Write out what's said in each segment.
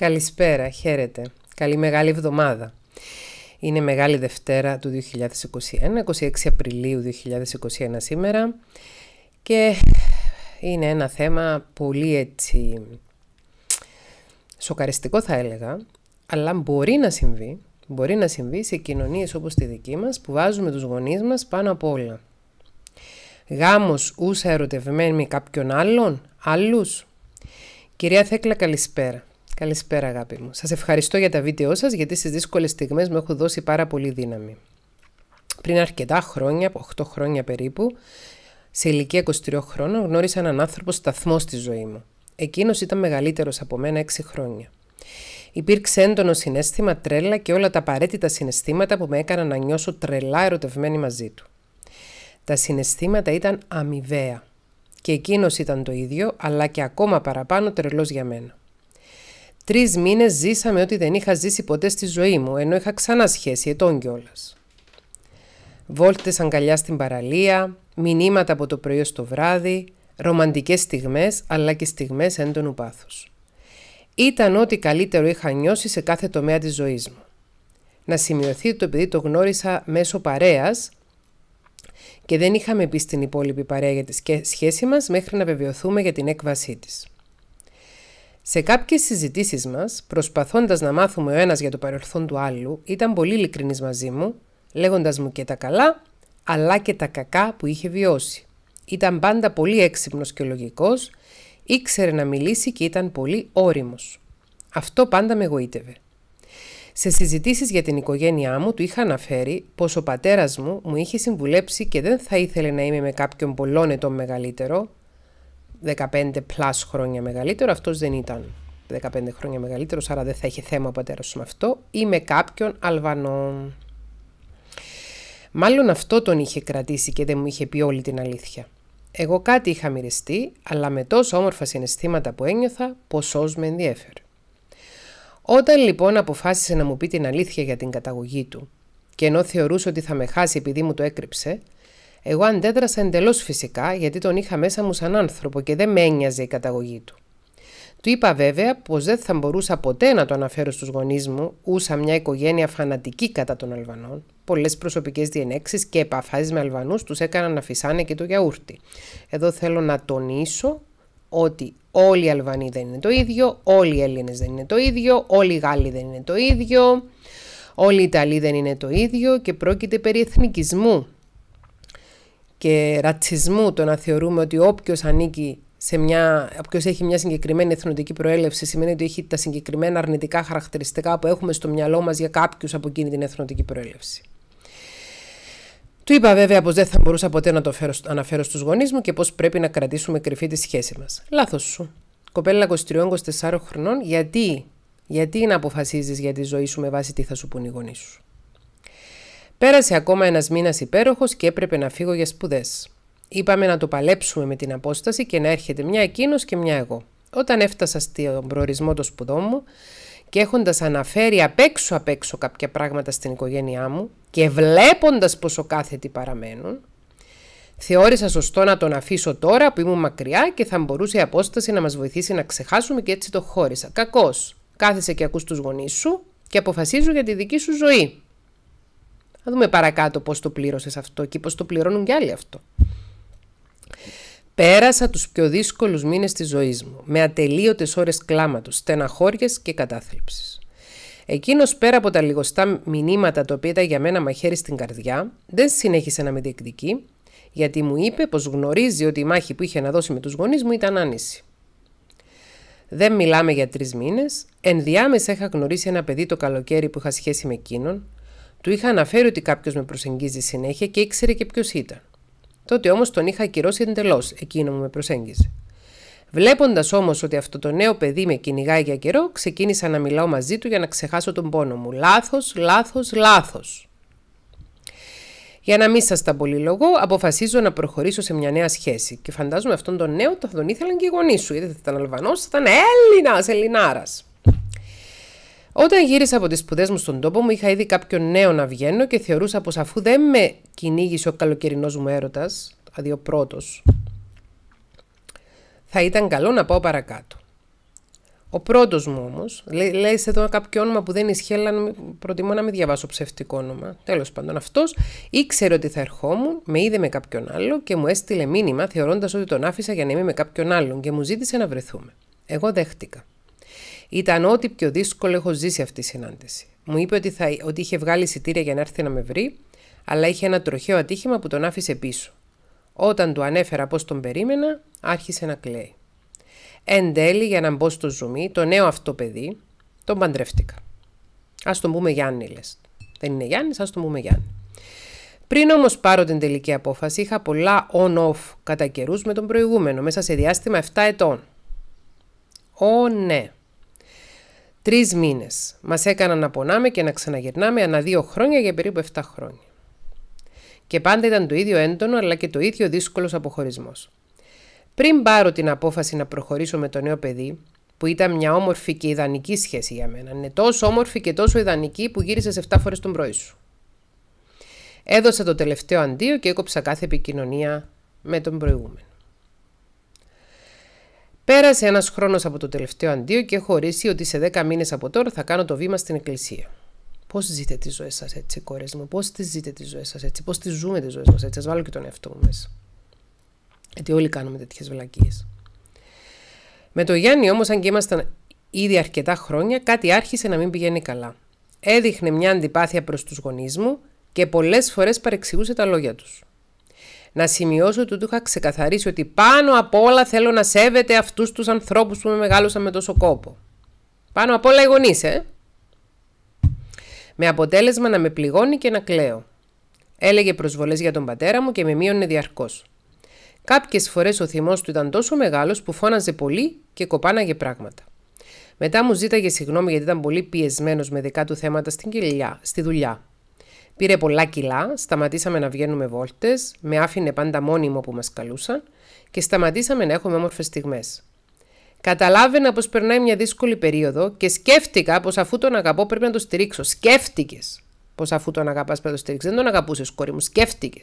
Καλησπέρα, χαίρετε. Καλή μεγάλη εβδομάδα. Είναι Μεγάλη Δευτέρα του 2021, 26 Απριλίου 2021 σήμερα και είναι ένα θέμα πολύ έτσι σοκαριστικό θα έλεγα, αλλά μπορεί να συμβεί, μπορεί να συμβεί σε κοινωνίες όπως τη δική μας που βάζουμε τους γονείς μας πάνω απ' όλα. Γάμος ούσα έρωτευμένοι κάποιον άλλον, άλλους. Κυρία Θέκλα καλησπέρα. Καλησπέρα αγάπη μου. Σας ευχαριστώ για τα βίντεό σας γιατί στις δύσκολες στιγμές μου έχω δώσει πάρα πολύ δύναμη. Πριν αρκετά χρόνια, 8 χρόνια περίπου, σε ηλικία 23 χρόνων γνώρισα έναν άνθρωπο σταθμό στη ζωή μου. Εκείνος ήταν μεγαλύτερος από μένα 6 χρόνια. Υπήρξε έντονο συνέστημα, τρέλα και όλα τα απαραίτητα συναισθήματα που με έκαναν να νιώσω τρελά ερωτευμένη μαζί του. Τα συναισθήματα ήταν αμοιβαία. Και εκείνος ήταν το ίδιο, αλλά και ακόμα παραπάνω τρελός για μένα. Τρεις μήνες ζήσαμε ό,τι δεν είχα ζήσει ποτέ στη ζωή μου, ενώ είχα ξανά σχέση ετών κιόλας. Βόλτες αγκαλιά στην παραλία, μηνύματα από το πρωί το βράδυ, ρομαντικές στιγμές αλλά και στιγμές έντονου πάθους. Ήταν ό,τι καλύτερο είχα νιώσει σε κάθε τομέα της ζωής μου. Να σημειωθεί το επειδή το γνώρισα μέσω παρέας και δεν είχαμε πει στην υπόλοιπη παρέα για τη σχέση μας μέχρι να βεβαιωθούμε για την έκβασή της. Σε κάποιες συζητήσεις μας, προσπαθώντας να μάθουμε ο ένας για το παρελθόν του άλλου, ήταν πολύ ειλικρινής μαζί μου, λέγοντας μου και τα καλά, αλλά και τα κακά που είχε βιώσει. Ήταν πάντα πολύ έξυπνος και λογικός, ήξερε να μιλήσει και ήταν πολύ όρημο. Αυτό πάντα με εγωίτευε. Σε συζητήσεις για την οικογένειά μου, του είχα αναφέρει πως ο πατέρας μου μου είχε συμβουλέψει και δεν θα ήθελε να είμαι με κάποιον πολλών ετών μεγαλύτερο, 15 plus χρόνια μεγαλύτερο, αυτός δεν ήταν 15 χρόνια μεγαλύτερος, άρα δεν θα είχε θέμα ο πατέρας με αυτό, ή με κάποιον Αλβανό. Μάλλον αυτό τον είχε κρατήσει και δεν μου είχε πει όλη την αλήθεια. Εγώ κάτι είχα μοιραστεί, αλλά με τόσο όμορφα συναισθήματα που ένιωθα, ποσός με ενδιέφερε. Όταν λοιπόν αποφάσισε να μου πει την αλήθεια για την καταγωγή του, και ενώ θεωρούσε ότι θα με χάσει επειδή μου το έκρυψε, εγώ αντέδρασα εντελώς φυσικά γιατί τον είχα μέσα μου σαν άνθρωπο και δεν με ένοιαζε η καταγωγή του. Του είπα βέβαια πως δεν θα μπορούσα ποτέ να το αναφέρω στους γονείς μου, ούσα μια οικογένεια φανατική κατά των Αλβανών. Πολλές προσωπικές διενέξεις και επαφέ με Αλβανούς τους έκαναν να φυσάνε και το γιαούρτι. Εδώ θέλω να τονίσω ότι όλοι οι Αλβανοί δεν είναι το ίδιο, όλοι οι Έλληνες δεν είναι το ίδιο, όλοι οι Γάλλοι δεν είναι το ίδιο, όλοι οι Ιταλοί δεν είναι το ίδιο και πρόκειται περί εθνικισμού και ρατσισμού το να θεωρούμε ότι όποιος ανήκει σε μια, όποιος έχει μια συγκεκριμένη εθνοτική προέλευση σημαίνει ότι έχει τα συγκεκριμένα αρνητικά χαρακτηριστικά που έχουμε στο μυαλό μας για κάποιους από εκείνη την εθνοτική προέλευση. Του είπα βέβαια πως δεν θα μπορούσα ποτέ να το φέρω, αναφέρω στους γονείς μου και πως πρέπει να κρατήσουμε κρυφή τη σχέση μας. Λάθος σου. Κοπέλα 23-24 χρονών, γιατί, γιατί να αποφασίζεις για τη ζωή σου με βάση τι θα σου πούν οι γονείς σου. Πέρασε ακόμα ένας μήνας υπέροχος και έπρεπε να φύγω για σπουδές. Είπαμε να το παλέψουμε με την απόσταση και να έρχεται μια εκείνος και μια εγώ. Όταν έφτασα στον προορισμό των σπουδών μου και έχοντας αναφέρει απ' έξω απ' έξω κάποια πράγματα στην οικογένειά μου και βλέποντας πόσο κάθετοι παραμένουν, θεώρησα σωστό να τον αφήσω τώρα που ήμουν μακριά και θα μπορούσε η απόσταση να μας βοηθήσει να ξεχάσουμε και έτσι το χώρισα. Κακός. Κάθεσαι και ακούς τους γονείς σου και αποφασίζω για τη δική σου ζωή δούμε παρακάτω πώς το πλήρωσες αυτό και πώς το πληρώνουν κι άλλοι αυτό. Πέρασα τους πιο δύσκολους μήνες της ζωής μου, με ατελείωτες ώρες κλάματος, στεναχώριας και κατάθλιψης. Εκείνος πέρα από τα λιγοστά μηνύματα τα οποία ήταν για μένα μαχαίρι στην καρδιά, δεν συνέχισε να με διεκδικεί, γιατί μου είπε πως γνωρίζει ότι η μάχη που είχε να δώσει με τους γονείς μου ήταν άνηση. Δεν μιλάμε για τρεις μήνες. Ενδιάμεσα είχα γνωρίσει ένα παιδί το καλοκαίρι που είχα σχέση με εκείνον, του είχα αναφέρει ότι κάποιος με προσεγγίζει συνέχεια και ήξερε και ποιος ήταν. Τότε όμως τον είχα ακυρώσει εντελώς, εκείνο μου με προσέγγιζε. Βλέποντας όμως ότι αυτό το νέο παιδί με κυνηγάει για καιρό, ξεκίνησα να μιλάω μαζί του για να ξεχάσω τον πόνο μου. Λάθος, λάθος, λάθος. Για να μην σας τα λογώ, αποφασίζω να προχωρήσω σε μια νέα σχέση. Και φαντάζομαι αυτόν τον νέο θα τον ήθελαν και οι γονείς σου, Είδε, θα ήταν Αλβανός, θα ήταν Έλληνας, Ελληνάρας. Όταν γύρισα από τις σπουδές μου στον τόπο μου, είχα ήδη κάποιον νέο να βγαίνω και θεωρούσα πως αφού δεν με κυνήγησε ο καλοκαιρινός μου έρωτας, δηλαδή ο πρώτος, θα ήταν καλό να πάω παρακάτω. Ο πρώτος μου όμως, λέει, σε εδώ κάποιο όνομα που δεν ισχύει, αλλά προτιμώ να μην διαβάσω ψευτικό όνομα. Τέλος πάντων, αυτός ήξερε ότι θα ερχόμουν, με είδε με κάποιον άλλο και μου έστειλε μήνυμα θεωρώντας ότι τον άφησα για να είμαι με κάποιον άλλον και μου ζήτησε να βρεθούμε. Εγώ δέχτηκα. Ήταν ό,τι πιο δύσκολο έχω ζήσει αυτή η συνάντηση. Μου είπε ότι, είχε βγάλει εισιτήρια για να έρθει να με βρει, αλλά είχε ένα τροχαίο ατύχημα που τον άφησε πίσω. Όταν του ανέφερα πώς τον περίμενα, άρχισε να κλαίει. Εν τέλει, για να μπω στο ζουμί, το νέο αυτό παιδί, τον παντρεύτηκα. Ας τον πούμε Γιάννη, λες. Δεν είναι Γιάννης, ας τον πούμε Γιάννη. Πριν όμως πάρω την τελική απόφαση, είχα πολλά on-off κατά καιρούς με τον προηγούμενο, μέσα σε διάστημα 7 ετών. Ω ναι. Τρεις μήνες. Μας έκαναν να πονάμε και να ξαναγυρνάμε ανά δύο χρόνια για περίπου 7 χρόνια. Και πάντα ήταν το ίδιο έντονο αλλά και το ίδιο δύσκολος αποχωρισμός. Πριν πάρω την απόφαση να προχωρήσω με το νέο παιδί, που ήταν μια όμορφη και ιδανική σχέση για μένα, είναι τόσο όμορφη και τόσο ιδανική που γύρισε 7 φορές τον πρωί σου. Έδωσα το τελευταίο αντίο και έκοψα κάθε επικοινωνία με τον προηγούμενο. Πέρασε ένας χρόνος από το τελευταίο αντίο και έχω ορίσει ότι σε δέκα μήνες από τώρα θα κάνω το βήμα στην εκκλησία. Πώς ζείτε τη ζωή σας έτσι, κόρες μου, πώς τη ζείτε τη ζωή σας έτσι, πώς τη ζούμε τη ζωή μας έτσι. Ας βάλω και τον εαυτό μου μέσα. Γιατί όλοι κάνουμε τέτοιες βλακίες. Με το Γιάννη όμως, αν και ήμασταν ήδη αρκετά χρόνια, κάτι άρχισε να μην πηγαίνει καλά. Έδειχνε μια αντιπάθεια προς τους γονείς μου και πολλές φορές παρεξηγούσε τα λόγια τους. Να σημειώσω ότι του είχα ξεκαθαρίσει ότι πάνω απ' όλα θέλω να σέβεται αυτούς τους ανθρώπους που με μεγάλωσαν με τόσο κόπο. Πάνω απ' όλα οι γονείς, ε. Με αποτέλεσμα να με πληγώνει και να κλαίω. Έλεγε προσβολές για τον πατέρα μου και με μείωνε διαρκώς. Κάποιες φορές ο θυμός του ήταν τόσο μεγάλος που φώναζε πολύ και κοπάναγε πράγματα. Μετά μου ζήταγε συγγνώμη γιατί ήταν πολύ πιεσμένος με δικά του θέματα στην κοιλιά, στη δουλειά. Πήρε πολλά κιλά, σταματήσαμε να βγαίνουμε βόλτες, με άφηνε πάντα μόνιμο που μας καλούσαν και σταματήσαμε να έχουμε όμορφες στιγμές. Καταλάβαινα πως περνάει μια δύσκολη περίοδο και σκέφτηκα πως αφού τον αγαπώ πρέπει να το στηρίξω. Σκέφτηκες πως αφού τον αγαπάς πρέπει να το στηρίξεις. Δεν τον αγαπούσες, κόρη μου, σκέφτηκες.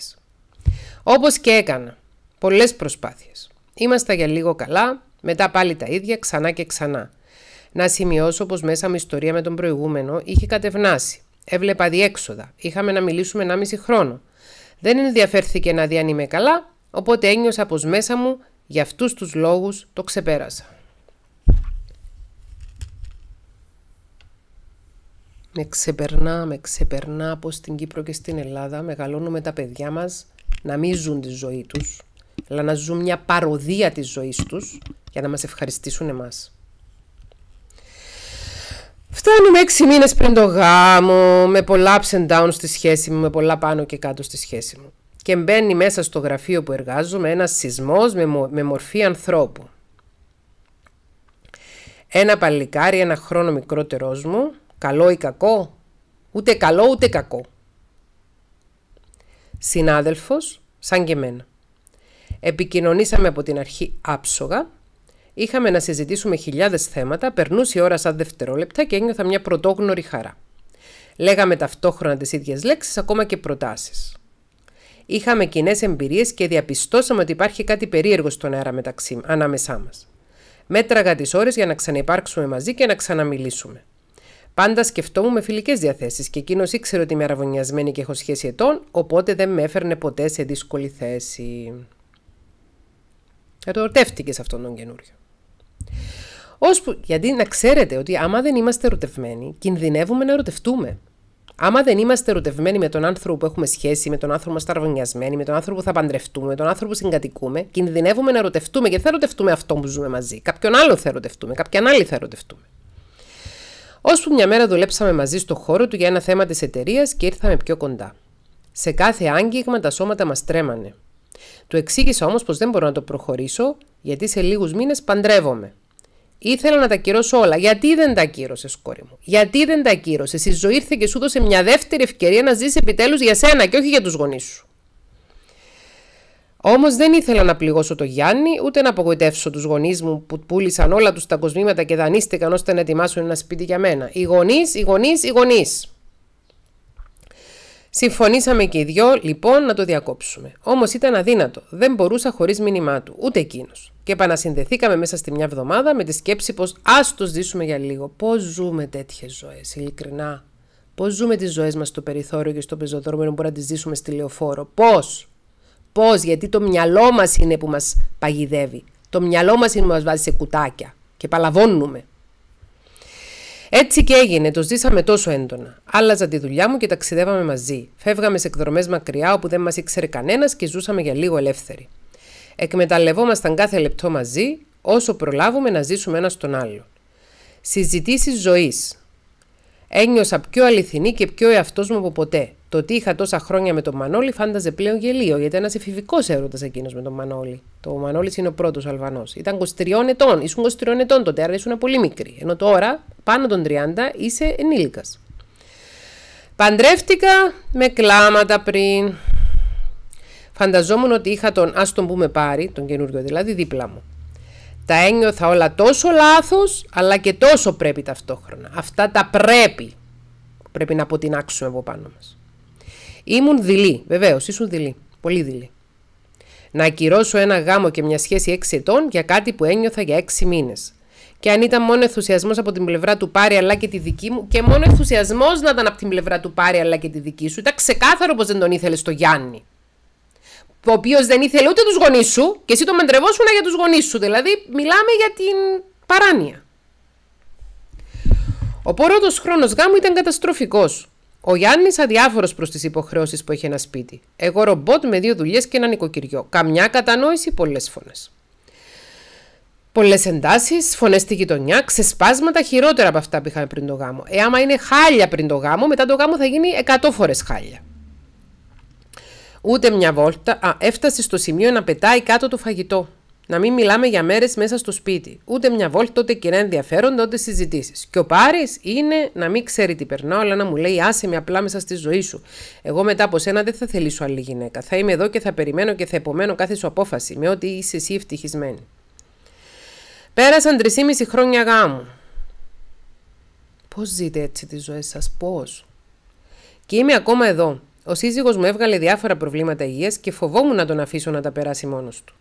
Όπως και έκανα. Πολλές προσπάθειες. Είμαστε για λίγο καλά, μετά πάλι τα ίδια, ξανά και ξανά. Να σημειώσω πως μέσα μου ιστορία με τον προηγούμενο είχε κατευνάσει. Έβλεπα διέξοδα. Είχαμε να μιλήσουμε 1,5 χρόνο. Δεν ενδιαφέρθηκε να δει αν είμαι καλά, οπότε ένιωσα πως μέσα μου για αυτούς τους λόγους το ξεπέρασα. Με ξεπερνά, με ξεπερνά από στην Κύπρο και στην Ελλάδα. Μεγαλώνουμε τα παιδιά μας να μην ζουν τη ζωή τους, αλλά να ζουν μια παροδία της ζωής τους για να μας ευχαριστήσουν εμάς. Φτάνουμε έξι μήνες πριν το γάμο, με πολλά ups and downs στη σχέση μου, με πολλά πάνω και κάτω στη σχέση μου. Και μπαίνει μέσα στο γραφείο που εργάζομαι ένας σεισμός με, μορφή ανθρώπου. Ένα παλικάρι, ένα χρόνο μικρότερός μου, καλό ή κακό, ούτε καλό ούτε κακό. Συνάδελφος, σαν και εμένα. Επικοινωνήσαμε από την αρχή άψογα Είχαμε να συζητήσουμε χιλιάδες θέματα, περνούσε η ώρα σαν δευτερόλεπτα και ένιωθα μια πρωτόγνωρη χαρά. Λέγαμε ταυτόχρονα τις ίδιες λέξεις, ακόμα και προτάσεις. Είχαμε κοινέ εμπειρίες και διαπιστώσαμε ότι υπάρχει κάτι περίεργο στον αέρα μεταξύ, ανάμεσά μας. Μέτραγα τις ώρες για να ξαναυπάρξουμε μαζί και να ξαναμιλήσουμε. Πάντα σκεφτόμουν με φιλικές διαθέσεις και εκείνος ήξερε ότι είμαι αραβωνιασμένη και έχω σχέση ετών, οπότε δεν με έφερνε ποτέ σε δύσκολη θέση. Ερωτεύτηκε αυτόν τον καινούριο. Ώσπου, γιατί να ξέρετε ότι άμα δεν είμαστε ερωτευμένοι, κινδυνεύουμε να ερωτευτούμε. Άμα δεν είμαστε ερωτευμένοι με τον άνθρωπο που έχουμε σχέση, με τον άνθρωπο σταρβωνιασμένοι, με τον άνθρωπο που θα παντρευτούμε, με τον άνθρωπο που συγκατοικούμε, κινδυνεύουμε να ερωτευτούμε Γιατί θα ερωτευτούμε αυτόν που ζούμε μαζί. Κάποιον άλλο θα ερωτευτούμε, κάποιον άλλη θα ερωτευτούμε. Ώσπου μια μέρα δουλέψαμε μαζί στο χώρο του για ένα θέμα της εταιρείας και ήρθαμε πιο κοντά. Σε κάθε άγγιγμα τα σώματα μας τρέμανε. Του εξήγησα όμως πως δεν μπορώ να το προχωρήσω, γιατί σε λίγους μήνες παντρεύομαι. Ήθελα να τα κυρώσω όλα. Γιατί δεν τα ακύρωσες κόρη μου. Γιατί δεν τα ακύρωσες, Η ζωή ήρθε και σου δώσε μια δεύτερη ευκαιρία να ζήσει επιτέλους για σένα και όχι για τους γονείς σου. Όμως δεν ήθελα να πληγώσω το Γιάννη, ούτε να απογοητεύσω τους γονείς μου που πούλησαν όλα τους τα κοσμήματα και δανείστηκαν ώστε να ετοιμάσουν ένα σπίτι για μένα. Οι γονείς, οι γονείς, οι γονείς. Συμφωνήσαμε και οι δυο, λοιπόν, να το διακόψουμε. Όμως ήταν αδύνατο. Δεν μπορούσα χωρίς μήνυμά του, ούτε εκείνος. Και επανασυνδεθήκαμε μέσα στη μια εβδομάδα με τη σκέψη πως ας το ζήσουμε για λίγο. Πώς ζούμε τέτοιες ζωές, ειλικρινά. Πώς ζούμε τις ζωές μας στο περιθώριο και στο πεζοδρόμιο που να τις ζήσουμε στη λεωφόρο. Πώς. Πώς, γιατί το μυαλό μας είναι που μας παγιδεύει. Το μυαλό μας είναι που μας βάζει σε κουτάκια και παλαβώνουμε. Έτσι και έγινε, το ζήσαμε τόσο έντονα. Άλλαζα τη δουλειά μου και ταξιδεύαμε μαζί. Φεύγαμε σε εκδρομές μακριά όπου δεν μας ήξερε κανένας και ζούσαμε για λίγο ελεύθεροι. Εκμεταλλευόμασταν κάθε λεπτό μαζί, όσο προλάβουμε να ζήσουμε ένας τον άλλον. Συζητήσεις ζωής. Ένιωσα πιο αληθινή και πιο εαυτός μου από ποτέ. Το ότι είχα τόσα χρόνια με τον Μανώλη φάνταζε πλέον γελίο, γιατί ένας εφηβικός έρωτας εκείνος με τον Μανώλη. Το Μανώλης είναι ο πρώτος Αλβανός. Ήταν 23 ετών, ήσουν 23 ετών τότε, άρα ήσουν πολύ μικρή. Ενώ τώρα, πάνω των 30, είσαι ενήλικας. Παντρεύτηκα με κλάματα πριν. Φανταζόμουν ότι είχα τον ας τον πούμε πάρει, τον καινούριο δηλαδή, δίπλα μου. Τα ένιωθα όλα τόσο λάθος, αλλά και τόσο πρέπει ταυτόχρονα. Αυτά τα πρέπει. Πρέπει να αποτινάξουμε από πάνω μας. Ήμουν δειλή, βεβαίως, ήσουν δειλή. Πολύ δειλή. Να ακυρώσω ένα γάμο και μια σχέση 6 ετών για κάτι που ένιωθα για 6 μήνες. Και αν ήταν μόνο ενθουσιασμός από την πλευρά του Πάρη αλλά και τη δική μου, και μόνο ενθουσιασμός να ήταν από την πλευρά του Πάρη αλλά και τη δική σου, ήταν ξεκάθαρο πως δεν τον ήθελες το Γιάννη. Ο οποίος δεν ήθελε ούτε τους γονείς σου, και εσύ τον μεντρευόσουν για τους γονείς σου. Δηλαδή, μιλάμε για την παράνοια. Ο πρώτο χρόνος γάμου ήταν καταστροφικός. Ο Γιάννης αδιάφορος προς τις υποχρεώσεις που έχει ένα σπίτι. Εγώ ρομπότ με δύο δουλειές και ένα νοικοκυριό. Καμιά κατανόηση, πολλές φωνές. Πολλές εντάσεις, φωνές στη γειτονιά, ξεσπάσματα χειρότερα από αυτά που είχαμε πριν το γάμο. Ε, άμα είναι χάλια πριν το γάμο, μετά το γάμο θα γίνει 100 φορές χάλια. Ούτε μια βόλτα. έφτασε στο σημείο να πετάει κάτω το φαγητό. Να μην μιλάμε για μέρες μέσα στο σπίτι. Ούτε μια βόλτα, ούτε κοινά ενδιαφέροντα, ούτε συζητήσεις. Και ο Πάρης είναι να μην ξέρει τι περνάω, αλλά να μου λέει: Άσε με απλά μέσα στη ζωή σου. Εγώ μετά από σένα δεν θα θελήσω άλλη γυναίκα. Θα είμαι εδώ και θα περιμένω και θα επομένω κάθε σου απόφαση, με ό,τι είσαι εσύ ευτυχισμένη. Πέρασαν 3,5 χρόνια γάμου. Πώς ζείτε έτσι τις ζωές σας, πώς. Και είμαι ακόμα εδώ. Ο σύζυγος μου έβγαλε διάφορα προβλήματα υγείας και φοβόμουν να τον αφήσω να τα περάσει μόνος του.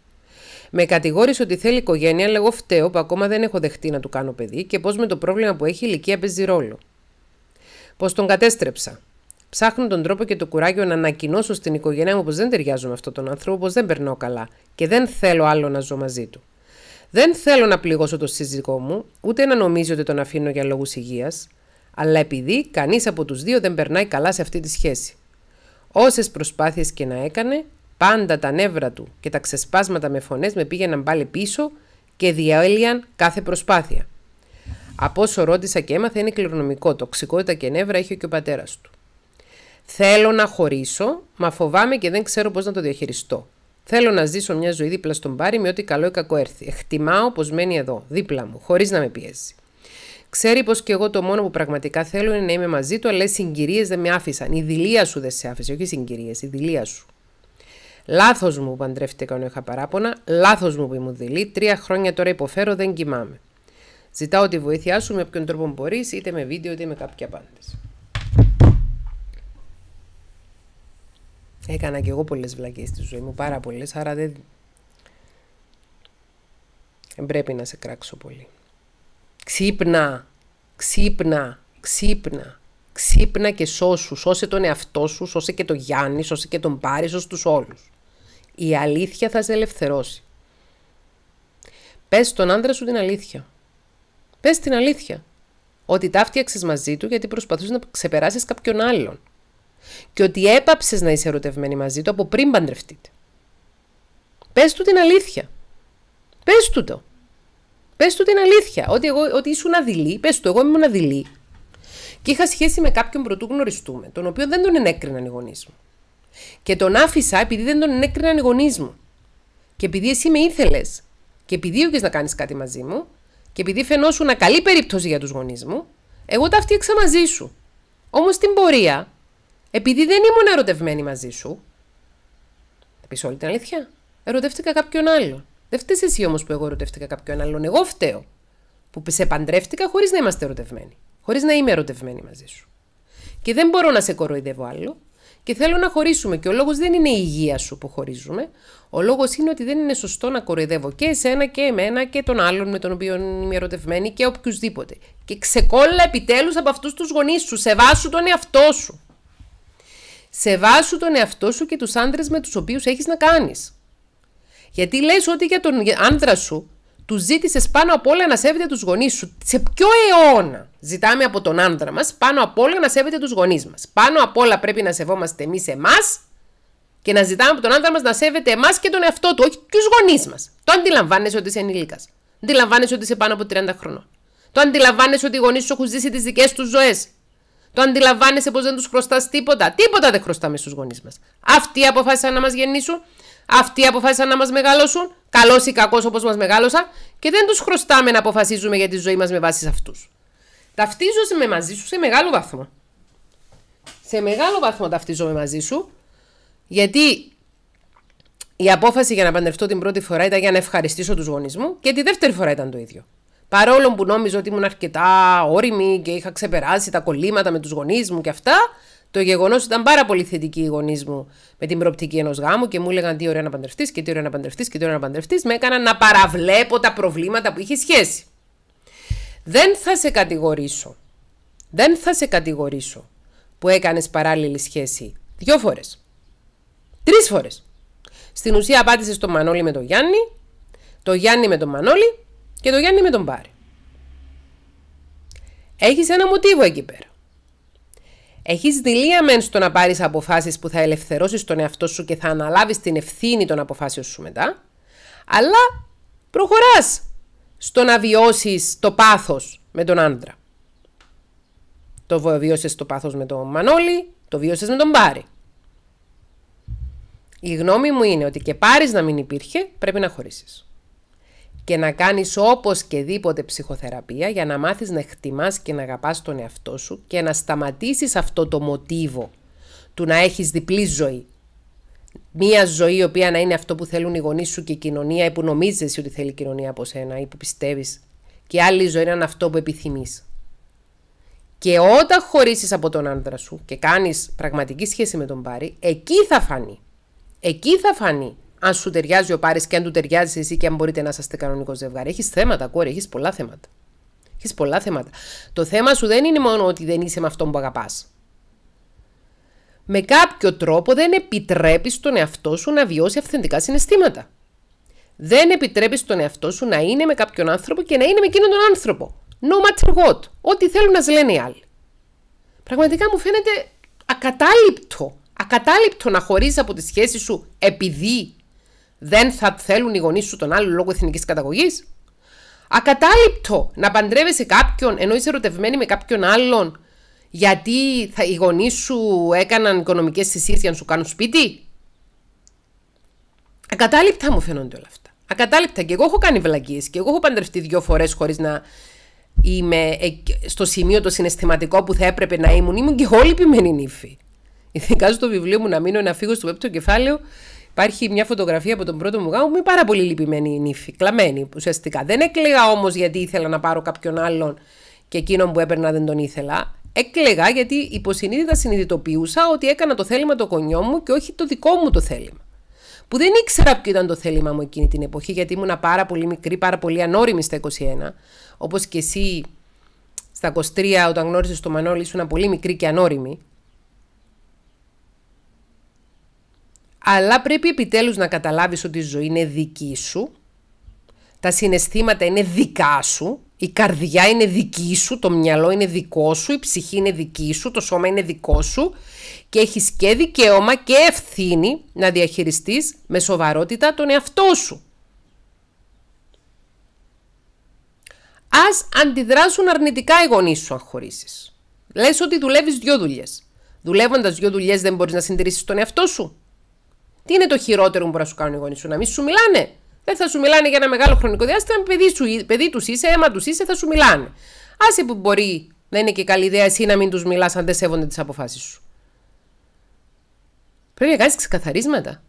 Με κατηγόρησε ότι θέλει οικογένεια, λέγω φταίω που ακόμα δεν έχω δεχτεί να του κάνω παιδί και πώς με το πρόβλημα που έχει η ηλικία παίζει ρόλο. Πω τον κατέστρεψα. Ψάχνω τον τρόπο και το κουράγιο να ανακοινώσω στην οικογένειά μου πως δεν ταιριάζω με αυτόν τον άνθρωπο, πως δεν περνάω καλά και δεν θέλω άλλο να ζω μαζί του. Δεν θέλω να πληγώσω τον σύζυγό μου, ούτε να νομίζει ότι τον αφήνω για λόγους υγείας, αλλά επειδή κανείς από τους δύο δεν περνάει καλά σε αυτή τη σχέση. Όσες προσπάθειες και να έκανε, Πάντα τα νεύρα του και τα ξεσπάσματα με φωνές με πήγαιναν πάλι πίσω και διέλυαν κάθε προσπάθεια. Από όσο ρώτησα και έμαθα είναι κληρονομικό. Τοξικότητα και νεύρα είχε και ο πατέρας του. Θέλω να χωρίσω, μα φοβάμαι και δεν ξέρω πώς να το διαχειριστώ. Θέλω να ζήσω μια ζωή δίπλα στον πάρη με ό,τι καλό ή κακό έρθει. Εκτιμάω πως μένει εδώ, δίπλα μου, χωρίς να με πιέζει. Ξέρει πως και εγώ το μόνο που πραγματικά θέλω είναι να είμαι μαζί του, αλλά οι συγκυρίες δεν με άφησαν. Η δηλία σου δεν σε άφησε, όχι οι συγκυρίες, η δηλία σου. Λάθος μου που παντρεύτηκα όταν είχα παράπονα, λάθος μου που ήμουν δειλή, τρία χρόνια τώρα υποφέρω, δεν κοιμάμαι. Ζητάω τη βοήθειά σου με ποιον τρόπο μπορείς, είτε με βίντεο είτε με κάποια απάντηση. Έκανα και εγώ πολλές βλακίες στη ζωή μου, πάρα πολλές, άρα δεν... δεν πρέπει να σε κράξω πολύ. Ξύπνα, ξύπνα, ξύπνα, ξύπνα και σώσου, σώσε τον εαυτό σου, σώσε και τον Γιάννη, σώσε και τον Πάρη, σώσε τους όλους. Η αλήθεια θα σε ελευθερώσει. Πες στον άντρα σου την αλήθεια. Πες την αλήθεια. Ότι τα φτιάξες μαζί του γιατί προσπαθούσες να ξεπεράσεις κάποιον άλλον. Και ότι έπαψες να είσαι ερωτευμένη μαζί του από πριν παντρευτείτε. Πες του την αλήθεια. Πες του το. Πες του την αλήθεια. Ότι, εγώ, ότι ήσουν αδειλή. Πες του, εγώ ήμουν αδειλή. Και είχα σχέση με κάποιον πρωτού γνωριστούμε, τον οποίο δεν τον ενέκριναν οι γονείς μου. Και τον άφησα επειδή δεν τον ενέκριναν οι γονείς μου. Και επειδή εσύ με ήθελες. Και επειδή ήρθε να κάνεις κάτι μαζί μου. Και επειδή φαινόσουν καλή περίπτωση για τους γονείς μου. Εγώ τα φτιάξα μαζί σου. Όμως στην πορεία, επειδή δεν ήμουν ερωτευμένη μαζί σου. Θα πεις όλη την αλήθεια. Ερωτεύτηκα κάποιον άλλον. Δεν φταίεις εσύ όμως που εγώ ερωτεύτηκα κάποιον άλλον. Εγώ φταίω. Που σε παντρεύτηκα χωρίς να είμαστε ερωτευμένοι. Χωρίς να είμαι ερωτευμένη μαζί σου. Και δεν μπορώ να σε κοροϊδεύω άλλο και θέλω να χωρίσουμε. Και ο λόγος δεν είναι η υγεία σου που χωρίζουμε. Ο λόγος είναι ότι δεν είναι σωστό να κοροϊδεύω και εσένα και εμένα και τον άλλον με τον οποίο είμαι ερωτευμένη και οποιουσδήποτε. Και ξεκόλλα επιτέλους από αυτούς τους γονείς σου. Σεβάσου τον εαυτό σου. Σεβάσου τον εαυτό σου και τους άντρε με τους οποίους έχεις να κάνεις. Γιατί λες ότι για τον άνδρα σου τους ζήτησες πάνω απ' όλα να σέβεται τους γονείς σου. Σε ποιο αιώνα ζητάμε από τον άντρα μας πάνω απ' όλα να σέβεται τους γονείς μας. Πάνω απ' όλα πρέπει να σεβόμαστε εμείς εμάς και να ζητάμε από τον άντρα μας να σέβεται εμάς και τον εαυτό του, όχι τους γονείς μας. Το αντιλαμβάνεσαι ότι είσαι ενήλικας. Αντιλαμβάνεσαι ότι είσαι πάνω από 30 χρονών. Το αντιλαμβάνεσαι ότι οι γονείς σου έχουν ζήσει τις δικές τους ζωές. Το αντιλαμβάνεσαι πως δεν τους χρωστάς τίποτα. Τίποτα δεν χρωστάμε στους γονείς μας. Αυτοί αποφάσισαν να μας γεννήσουν. Αυτοί αποφάσισαν να μας μεγαλώσουν, καλός ή κακός όπως μας μεγάλωσαν, και δεν τους χρωστάμε να αποφασίζουμε για τη ζωή μας με βάση σε αυτούς. Ταυτίζομαι μαζί σου σε μεγάλο βαθμό. Σε μεγάλο βαθμό ταυτίζομαι μαζί σου, γιατί η απόφαση για να παντρευτώ την πρώτη φορά ήταν για να ευχαριστήσω τους γονείς μου και τη δεύτερη φορά ήταν το ίδιο. Παρόλο που νόμιζα ότι ήμουν αρκετά όρημη και είχα ξεπεράσει τα κολλήματα με τους γονείς μου και αυτά, το γεγονός ήταν πάρα πολύ θετική, οι γονείς μου με την προοπτική ενός γάμου και μου έλεγαν τι ωραία να παντρευτείς και τι ωραία να παντρευτείς και τι ωραία να παντρευτείς, με έκαναν να παραβλέπω τα προβλήματα που είχε σχέση. Δεν θα σε κατηγορήσω. Δεν θα σε κατηγορήσω που έκανες παράλληλη σχέση δύο φορές. Τρεις φορές. Στην ουσία απάντησες το Μανώλη με τον Γιάννη, το Γιάννη με τον Μανώλη και το Γιάννη με τον Πάρη. Έχεις ένα μοτίβο εκεί πέρα. Έχεις δειλία μεν στο να πάρεις αποφάσεις που θα ελευθερώσεις τον εαυτό σου και θα αναλάβεις την ευθύνη των αποφάσεων σου μετά, αλλά προχωράς στο να βιώσεις το πάθος με τον άντρα. Το βίωσε το πάθος με τον Μανώλη, το βίωσε με τον Πάρη. Η γνώμη μου είναι ότι και πάρεις να μην υπήρχε, πρέπει να χωρίσεις και να κάνεις όπως και δίποτε ψυχοθεραπεία για να μάθεις να χτιμάς και να αγαπάς τον εαυτό σου και να σταματήσεις αυτό το μοτίβο του να έχεις διπλή ζωή. Μία ζωή η οποία να είναι αυτό που θέλουν οι γονείς σου και η κοινωνία ή που νομίζεις ότι θέλει η κοινωνία από σένα ή που πιστεύεις και άλλη ζωή να είναι αυτό που επιθυμείς. Και αλλη ζωη ειναι χωρίσεις από τον άντρα σου και κάνεις πραγματική σχέση με τον πάρη, εκεί θα φανεί. Εκεί θα φανεί αν σου ταιριάζει ο Πάρης και αν του ταιριάζει εσύ και αν μπορείτε να είστε κανονικό ζευγάρι. Έχεις θέματα, κόρη, έχεις πολλά θέματα. Έχεις πολλά θέματα. Το θέμα σου δεν είναι μόνο ότι δεν είσαι με αυτόν που αγαπάς. Με κάποιο τρόπο δεν επιτρέπεις τον εαυτό σου να βιώσει αυθεντικά συναισθήματα. Δεν επιτρέπεις τον εαυτό σου να είναι με κάποιον άνθρωπο και να είναι με εκείνον τον άνθρωπο. No matter what. Ό,τι θέλουν να λένε οι άλλοι. Πραγματικά μου φαίνεται ακατάληπτο. Ακατάληπτο να χωρίζεις από τη σχέση σου επειδή δεν θα θέλουν οι γονείς σου τον άλλο λόγω εθνικής καταγωγής. Ακατάληπτο να παντρεύεσαι κάποιον ενώ είσαι ερωτευμένη με κάποιον άλλον γιατί θα, οι γονείς σου έκαναν οικονομικές θυσίες για να σου κάνουν σπίτι. Ακατάληπτα μου φαίνονται όλα αυτά. Ακατάληπτα. Και εγώ έχω κάνει βλακίες και εγώ έχω παντρευτεί δύο φορές χωρίς να είμαι στο σημείο το συναισθηματικό που θα έπρεπε να ήμουν. Ήμουν και όλη λυπημένη νύφη. Ειδικά στο βιβλίο μου να μείνω να φύγω στο πέπτο κεφάλαιο Υπάρχει μια φωτογραφία από τον πρώτο μου γάμο που πάρα πολύ λυπημένη νύφη, κλαμμένη ουσιαστικά. Δεν έκλαιγα όμως γιατί ήθελα να πάρω κάποιον άλλον και εκείνον που έπαιρνα δεν τον ήθελα. Έκλαιγα γιατί υποσυνείδητα συνειδητοποιούσα ότι έκανα το θέλημα το κονιό μου και όχι το δικό μου το θέλημα. Που δεν ήξερα ποιο ήταν το θέλημα μου εκείνη την εποχή, γιατί ήμουν πάρα πολύ μικρή, πάρα πολύ ανώριμη στα 21. Όπως και εσύ στα 23, όταν γνώρισες το Μανώλη, ήσουν πολύ μικρή και ανώριμη. Αλλά πρέπει επιτέλους να καταλάβεις ότι η ζωή είναι δική σου, τα συναισθήματα είναι δικά σου, η καρδιά είναι δική σου, το μυαλό είναι δικό σου, η ψυχή είναι δική σου, το σώμα είναι δικό σου και έχεις και δικαίωμα και ευθύνη να διαχειριστείς με σοβαρότητα τον εαυτό σου. Ας αντιδράσουν αρνητικά οι γονείς σου αν χωρίσεις. Λες ότι δουλεύεις δυο δουλειές. Δουλεύοντας δυο δουλειές δεν μπορείς να συντηρήσεις τον εαυτό σου. Τι είναι το χειρότερο που μπορεί να σου κάνουν οι γονείς σου, να μην σου μιλάνε. Δεν θα σου μιλάνε για ένα μεγάλο χρονικό διάστημα. Παιδί, παιδί τους είσαι, αίμα τους είσαι, θα σου μιλάνε. Άσε που μπορεί να είναι και καλή ιδέα εσύ να μην τους μιλάς αν δεν σέβονται τις αποφάσεις σου. Πρέπει να κάνεις ξεκαθαρίσματα.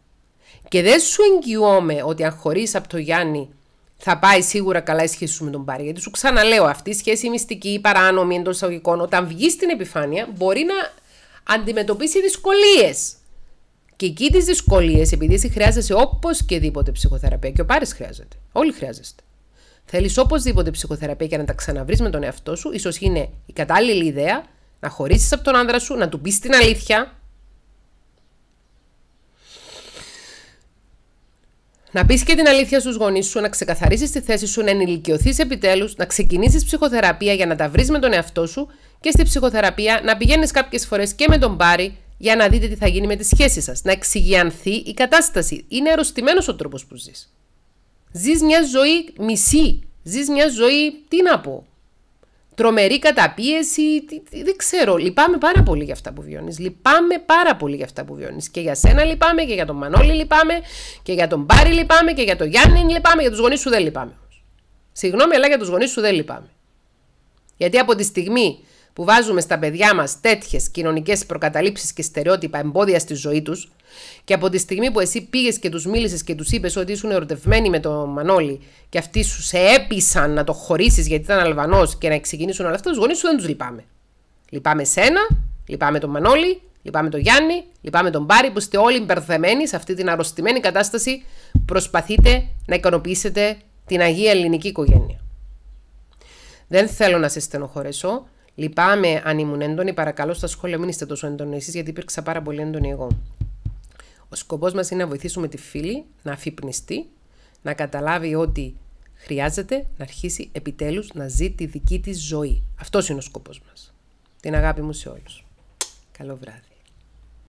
Και δεν σου εγγυώμαι ότι αν χωρίς από το Γιάννη θα πάει σίγουρα καλά η σχέση σου με τον Πάρη. Γιατί σου ξαναλέω, αυτή η σχέση μυστική, ή παράνομη εντός εισαγωγικών, όταν βγει στην επιφάνεια, μπορεί να αντιμετωπίσει δυσκολίες. Και εκεί τις δυσκολίες, επειδή εσύ χρειάζεσαι οπωσδήποτε ψυχοθεραπεία και ο Πάρης χρειάζεται. Όλοι χρειάζεστε. Θέλεις οπωσδήποτε ψυχοθεραπεία για να τα ξαναβρεις με τον εαυτό σου, ίσως είναι η κατάλληλη ιδέα να χωρίσεις από τον άνδρα σου, να του πεις την αλήθεια. Να πεις και την αλήθεια στους γονείς σου, να ξεκαθαρίσεις τη θέση σου, να ενηλικιωθείς επιτέλους, να ξεκινήσεις ψυχοθεραπεία για να τα βρεις με τον εαυτό σου και στη ψυχοθεραπεία να πηγαίνεις κάποιες φορές και με τον Πάρη για να δείτε τι θα γίνει με τη σχέση σας. Να εξηγιανθεί η κατάσταση. Είναι αρρωστημένος ο τρόπος που ζεις. Ζεις μια ζωή μισή. Ζεις μια ζωή, τι να πω, τρομερή καταπίεση, δεν ξέρω. Λυπάμαι πάρα πολύ για αυτά που βιώνεις. Λυπάμαι πάρα πολύ για αυτά που βιώνεις. Και για σένα λυπάμαι, και για τον Μανώλη λυπάμαι, και για τον Πάρη λυπάμαι, και για τον Γιάννη λυπάμαι, για τους γονείς σου δεν λυπάμαι. Συγγνώμη, αλλά για τους γονείς σου δεν λυπάμαι. Γιατί από τη στιγμή που βάζουμε στα παιδιά μας τέτοιες κοινωνικές προκαταλήψεις και στερεότυπα εμπόδια στη ζωή τους, και από τη στιγμή που εσύ πήγες και τους μίλησες και τους είπες ότι ήσουν ερωτευμένοι με τον Μανώλη και αυτοί σου σε έπεισαν να το χωρίσεις γιατί ήταν Αλβανός και να ξεκινήσουν όλα αυτά, τους γονείς σου δεν τους λυπάμαι. Λυπάμαι σένα, λυπάμαι τον Μανώλη, λυπάμαι τον Γιάννη, λυπάμαι τον Πάρη που είστε όλοι μπερδεμένοι σε αυτή την αρρωστημένη κατάσταση. Προσπαθείτε να ικανοποιήσετε την Αγία Ελληνική Οικογένεια. Δεν θέλω να σε στενοχωρέσω. Λυπάμαι αν ήμουν έντονη. Παρακαλώ στα σχόλια μην είστε τόσο έντονοι εσείς, γιατί υπήρξα πάρα πολύ έντονη εγώ. Ο σκοπός μας είναι να βοηθήσουμε τη φίλη να αφυπνιστεί, να καταλάβει ότι χρειάζεται να αρχίσει επιτέλους να ζει τη δική της ζωή. Αυτός είναι ο σκοπός μας. Την αγάπη μου σε όλους. Καλό βράδυ.